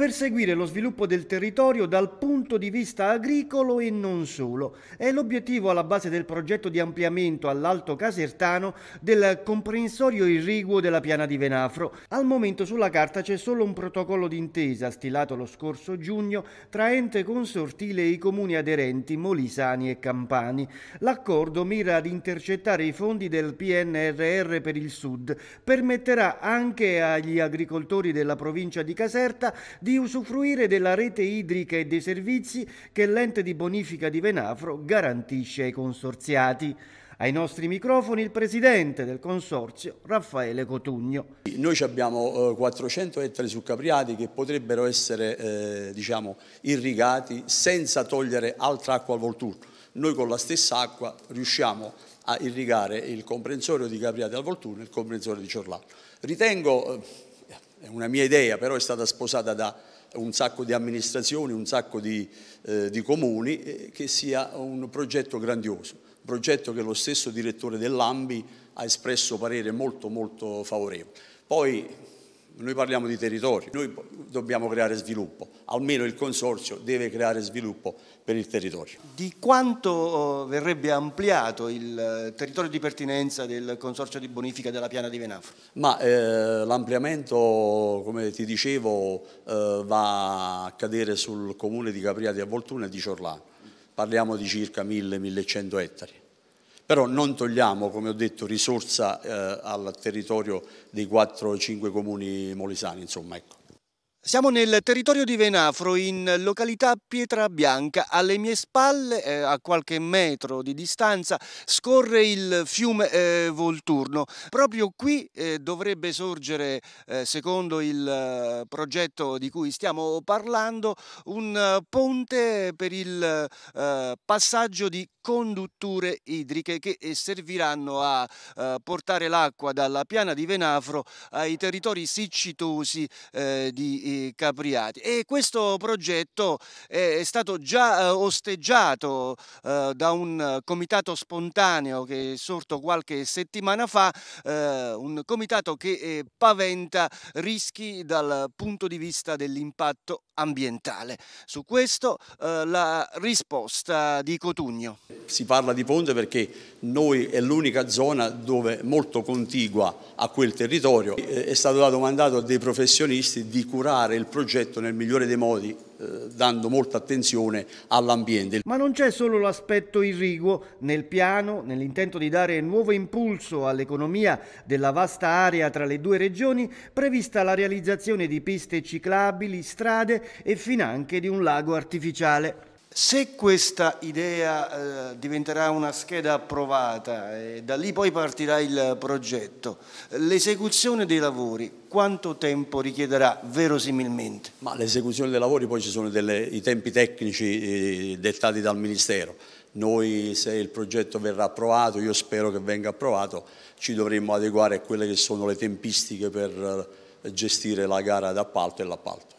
per seguire lo sviluppo del territorio dal punto di vista agricolo e non solo. È l'obiettivo alla base del progetto di ampliamento all'Alto Casertano del comprensorio irriguo della piana di Venafro. Al momento sulla carta c'è solo un protocollo d'intesa stilato lo scorso giugno tra ente consortile e i comuni aderenti Molisani e Campani. L'accordo mira ad intercettare i fondi del PNRR per il Sud, permetterà anche agli agricoltori della provincia di Caserta di di usufruire della rete idrica e dei servizi che l'ente di bonifica di Venafro garantisce ai consorziati. Ai nostri microfoni il presidente del consorzio, Raffaele Cotugno. Noi abbiamo 400 eh, ettari su Capriati che potrebbero essere eh, diciamo, irrigati senza togliere altra acqua al volturno. Noi con la stessa acqua riusciamo a irrigare il comprensorio di Capriati al Volturno e il comprensorio di Ciorlano. Ritengo eh, è una mia idea, però è stata sposata da un sacco di amministrazioni, un sacco di, eh, di comuni, eh, che sia un progetto grandioso, un progetto che lo stesso direttore dell'AMBI ha espresso parere molto molto favorevole. Poi noi parliamo di territorio, noi dobbiamo creare sviluppo, almeno il consorzio deve creare sviluppo per il territorio. Di quanto oh, verrebbe ampliato il eh, territorio di pertinenza del consorzio di bonifica della piana di Venafro? Ma eh, l'ampliamento, come ti dicevo, eh, va a cadere sul comune di Capriati a Voltuna e di Ciorlano. Parliamo di circa 1000-1100 ettari. Però non togliamo, come ho detto, risorsa eh, al territorio dei 4-5 comuni molisani, insomma, ecco. Siamo nel territorio di Venafro, in località Pietra Bianca. Alle mie spalle, eh, a qualche metro di distanza, scorre il fiume eh, Volturno. Proprio qui eh, dovrebbe sorgere, eh, secondo il eh, progetto di cui stiamo parlando, un eh, ponte per il passaggio di condutture idriche che serviranno a portare l'acqua dalla piana di Venafro ai territori siccitosi di Venafro capriati. E questo progetto eh, è stato già eh, osteggiato eh, da un comitato spontaneo che è sorto qualche settimana fa, un comitato che paventa rischi dal punto di vista dell'impatto ambientale. Su questo eh, la risposta di Cotugno. Si parla di ponte perché noi è l'unica zona dove molto contigua a quel territorio. È stato dato mandato a dei professionisti di curare il progetto nel migliore dei modi eh, dando molta attenzione all'ambiente. Ma non c'è solo l'aspetto irriguo. Nel piano, nell'intento di dare nuovo impulso all'economia della vasta area tra le due regioni, prevista la realizzazione di piste ciclabili, strade e finanche di un lago artificiale. Se questa idea eh, diventerà una scheda approvata e eh, da lì poi partirà il progetto, l'esecuzione dei lavori quanto tempo richiederà verosimilmente? Ma l'esecuzione dei lavori poi ci sono delle, i tempi tecnici eh, dettati dal Ministero. Noi se il progetto verrà approvato, io spero che venga approvato, ci dovremmo adeguare a quelle che sono le tempistiche per eh, gestire la gara d'appalto e l'appalto.